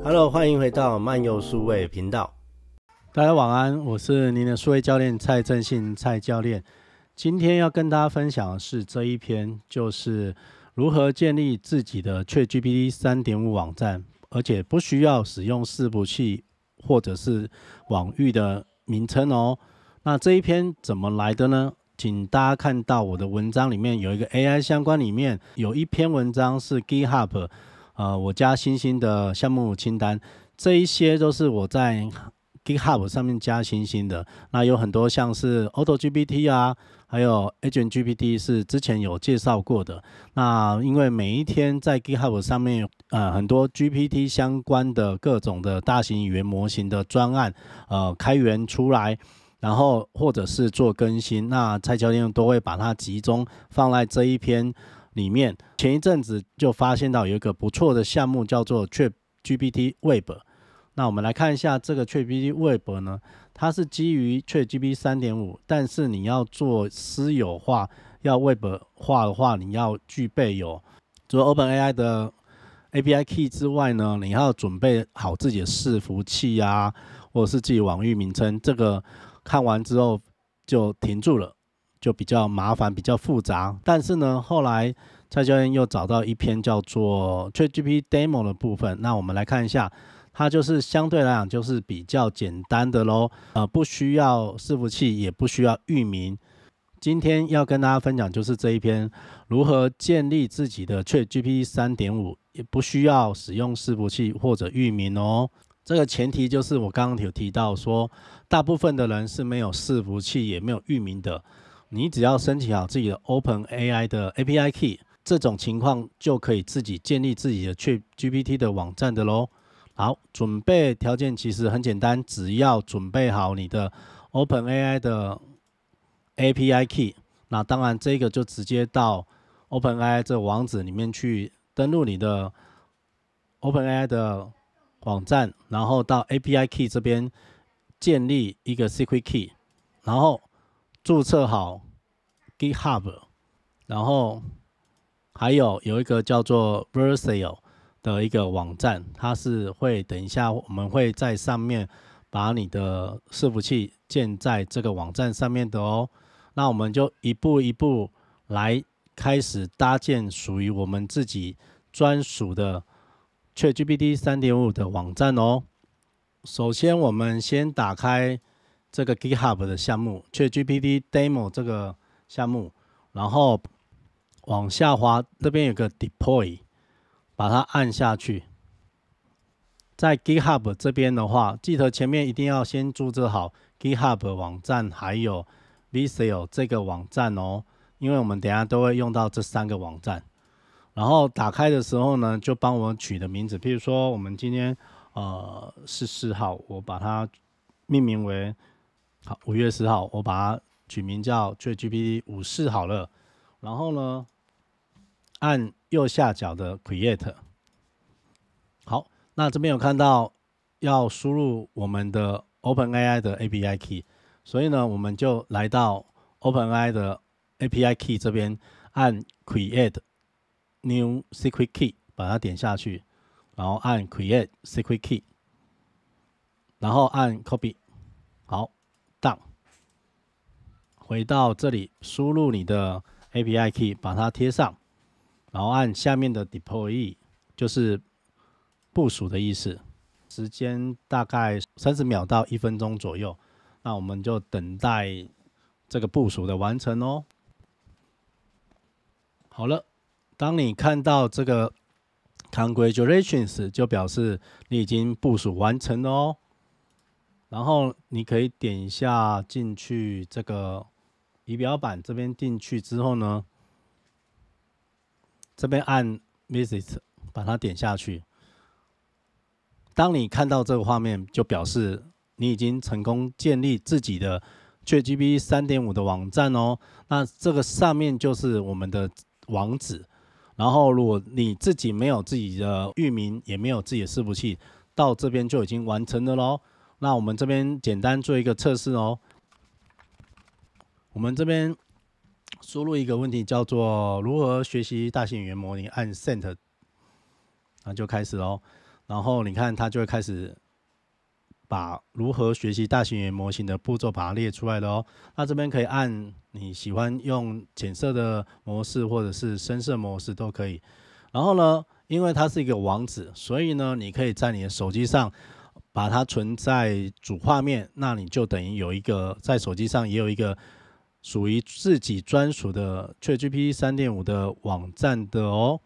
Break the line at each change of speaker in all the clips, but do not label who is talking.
Hello，欢迎回到曼游数位频道。大家晚安，我是您的数位教练蔡正信，蔡教练。今天要跟大家分享的是这一篇，就是如何建立自己的 t G P T 三点五网站，而且不需要使用伺服器或者是网域的名称哦。那这一篇怎么来的呢？请大家看到我的文章里面有一个 AI 相关，里面有一篇文章是 GitHub。呃，我加星星的项目清单，这一些都是我在 GitHub 上面加星星的。那有很多像是 AutoGPT 啊，还有 HNGPT 是之前有介绍过的。那因为每一天在 GitHub 上面，呃，很多 GPT 相关的各种的大型语言模型的专案，呃，开源出来，然后或者是做更新，那蔡教练都会把它集中放在这一篇。里面前一阵子就发现到有一个不错的项目，叫做 c h t GPT Web。那我们来看一下这个 c h t GPT Web 呢，它是基于确 GPT 3.5，但是你要做私有化要 Web 化的话，你要具备有除了 OpenAI 的 API Key 之外呢，你要准备好自己的伺服器呀，或者是自己网域名称。这个看完之后就停住了。就比较麻烦，比较复杂。但是呢，后来蔡教练又找到一篇叫做 ChatGPT Demo 的部分，那我们来看一下，它就是相对来讲就是比较简单的喽。呃，不需要伺服器，也不需要域名。今天要跟大家分享就是这一篇，如何建立自己的 ChatGPT 三点五，也不需要使用伺服器或者域名哦。这个前提就是我刚刚有提到说，大部分的人是没有伺服器，也没有域名的。你只要申请好自己的 Open AI 的 API Key，这种情况就可以自己建立自己的去 GPT 的网站的喽。好，准备条件其实很简单，只要准备好你的 Open AI 的 API Key，那当然这个就直接到 Open AI 这网址里面去登录你的 Open AI 的网站，然后到 API Key 这边建立一个 Secret Key，然后。注册好 GitHub，然后还有有一个叫做 Versail 的一个网站，它是会等一下我们会在上面把你的伺服器建在这个网站上面的哦。那我们就一步一步来开始搭建属于我们自己专属的 ChatGPT 三点五的网站哦。首先，我们先打开。这个 GitHub 的项目，去 GPT Demo 这个项目，然后往下滑，这边有个 Deploy，把它按下去。在 GitHub 这边的话，记得前面一定要先注册好 GitHub 网站，还有 v i s i o l 这个网站哦，因为我们等下都会用到这三个网站。然后打开的时候呢，就帮我取的名字，比如说我们今天呃是四号，我把它命名为。好，五月十号，我把它取名叫 GPT 五四好了。然后呢，按右下角的 Create。好，那这边有看到要输入我们的 OpenAI 的 API Key，所以呢，我们就来到 OpenAI 的 API Key 这边，按 Create New Secret Key，把它点下去，然后按 Create Secret Key，然后按 Copy。好。down，回到这里，输入你的 API Key，把它贴上，然后按下面的 Deploy，就是部署的意思。时间大概三十秒到一分钟左右，那我们就等待这个部署的完成哦。好了，当你看到这个 Congratulations，就表示你已经部署完成了哦。然后你可以点一下进去这个仪表板这边进去之后呢，这边按 Visit 把它点下去。当你看到这个画面，就表示你已经成功建立自己的 JGB 三点五的网站哦。那这个上面就是我们的网址。然后如果你自己没有自己的域名，也没有自己的伺服器，到这边就已经完成了喽。那我们这边简单做一个测试哦。我们这边输入一个问题，叫做“如何学习大型语言模拟，按 send，那就开始喽。然后你看，它就会开始把如何学习大型语言模型的步骤把它列出来了哦。那这边可以按你喜欢用浅色的模式或者是深色模式都可以。然后呢，因为它是一个网址，所以呢，你可以在你的手机上。把它存在主画面，那你就等于有一个在手机上也有一个属于自己专属的 c h a t G P T 三点五的网站的哦，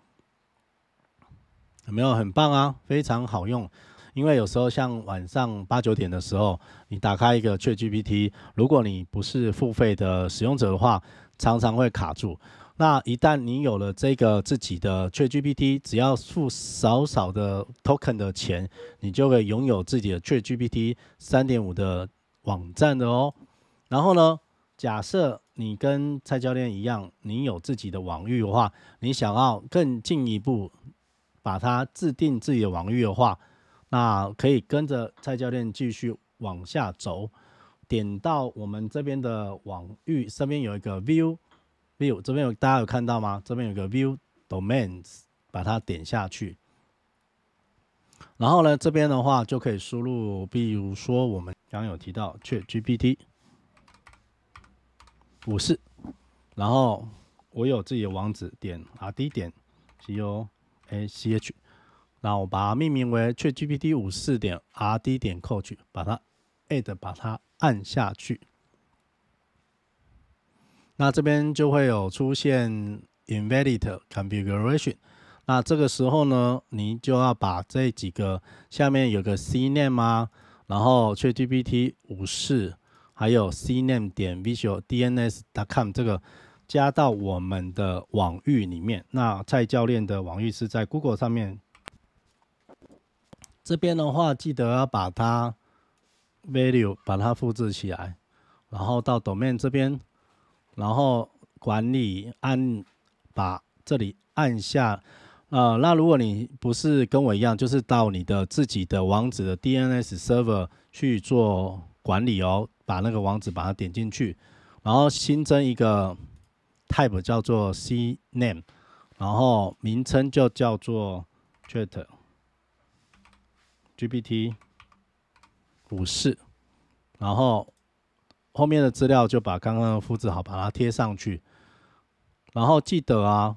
有没有？很棒啊，非常好用。因为有时候像晚上八九点的时候，你打开一个 c h a t G P T，如果你不是付费的使用者的话，常常会卡住。那一旦你有了这个自己的 ChatGPT，只要付少少的 token 的钱，你就会拥有自己的 ChatGPT 三点五的网站的哦。然后呢，假设你跟蔡教练一样，你有自己的网域的话，你想要更进一步把它制定自己的网域的话，那可以跟着蔡教练继续往下走，点到我们这边的网域，上边有一个 View。view 这边有大家有看到吗？这边有个 view domains，把它点下去。然后呢，这边的话就可以输入，比如说我们刚有提到，Chat GPT 五四。然后我有自己的网址，点 r d 点 g o a c h，然后把它命名为 Chat GPT 五四点 r d 点 coach，把它 add 把它按下去。那这边就会有出现 invalid configuration。那这个时候呢，你就要把这几个下面有个 CNAME 啊，然后 chatgpt54，还有 CNAME 点 VisualDNS.com 这个加到我们的网域里面。那蔡教练的网域是在 Google 上面，这边的话记得要把它 value 把它复制起来，然后到 domain 这边。然后管理按把这里按下，呃，那如果你不是跟我一样，就是到你的自己的网址的 DNS server 去做管理哦，把那个网址把它点进去，然后新增一个 type 叫做 C name，然后名称就叫做 chat GPT 五四，然后。后面的资料就把刚刚复制好，把它贴上去，然后记得啊，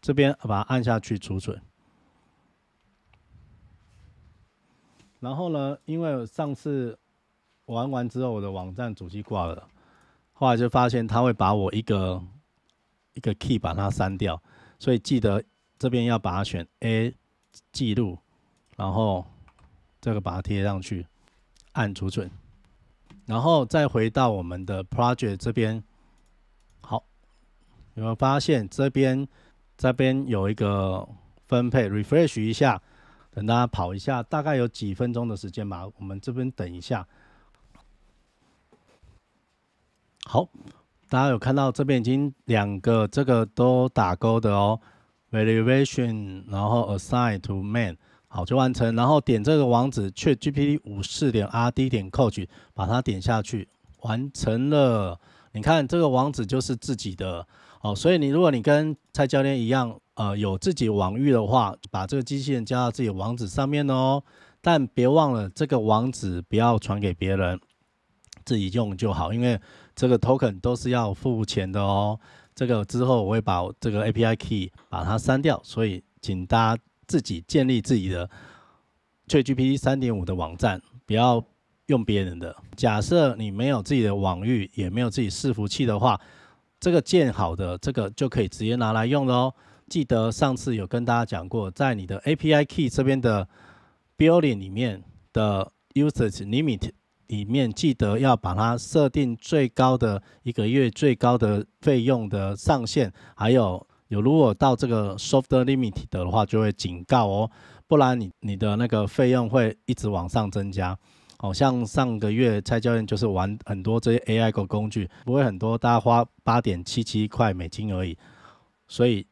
这边把它按下去储存。然后呢，因为上次玩完之后，我的网站主机挂了，后来就发现它会把我一个一个 key 把它删掉，所以记得这边要把它选 A 记录，然后这个把它贴上去，按储存。然后再回到我们的 project 这边，好，有没有发现这边这边有一个分配？Refresh 一下，等大家跑一下，大概有几分钟的时间吧。我们这边等一下。好，大家有看到这边已经两个，这个都打勾的哦。v a l u a t i o n 然后 assign to man。好，就完成，然后点这个网址，去 g p t 五四点 r d 点 coach，把它点下去，完成了。你看这个网址就是自己的哦，所以你如果你跟蔡教练一样，呃，有自己网域的话，把这个机器人加到自己网址上面哦。但别忘了这个网址不要传给别人，自己用就好，因为这个 token 都是要付钱的哦。这个之后我会把这个 API key 把它删掉，所以请大家。自己建立自己的 GPT 三点五的网站，不要用别人的。假设你没有自己的网域，也没有自己伺服器的话，这个建好的这个就可以直接拿来用喽。记得上次有跟大家讲过，在你的 API Key 这边的 b i l d i n g 里面的 Usage Limit 里面，记得要把它设定最高的一个月最高的费用的上限，还有。有，如果到这个 soft limit 的话，就会警告哦，不然你你的那个费用会一直往上增加。哦，像上个月蔡教练就是玩很多这些 AI 工工具，不会很多，大家花八点七七块美金而已。所以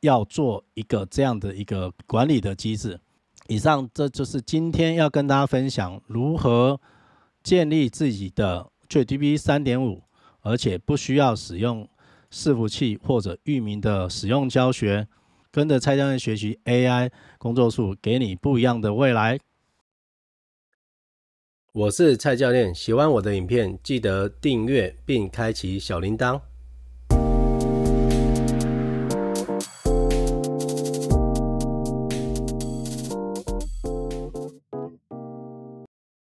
要做一个这样的一个管理的机制。以上这就是今天要跟大家分享如何建立自己的 g p 三点五，而且不需要使用。伺服器或者域名的使用教学，跟着蔡教练学习 AI 工作术，给你不一样的未来。我是蔡教练，喜欢我的影片记得订阅并开启小铃铛。